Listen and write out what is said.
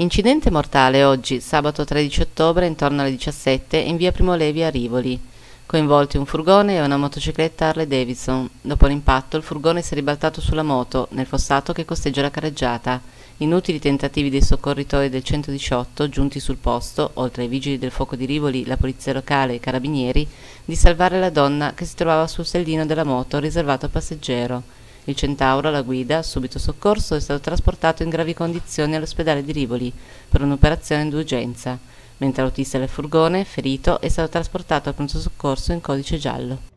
Incidente mortale oggi, sabato 13 ottobre, intorno alle 17, in via Primo Levi a Rivoli. Coinvolti un furgone e una motocicletta Harley Davidson. Dopo l'impatto, il furgone si è ribaltato sulla moto, nel fossato che costeggia la carreggiata. Inutili tentativi dei soccorritori del 118, giunti sul posto, oltre ai vigili del fuoco di Rivoli, la polizia locale e i carabinieri, di salvare la donna che si trovava sul sellino della moto riservato al passeggero. Il Centauro, alla guida, subito soccorso, è stato trasportato in gravi condizioni all'ospedale di Rivoli per un'operazione d'urgenza, mentre l'autista del furgone, ferito, è stato trasportato al pronto soccorso in codice giallo.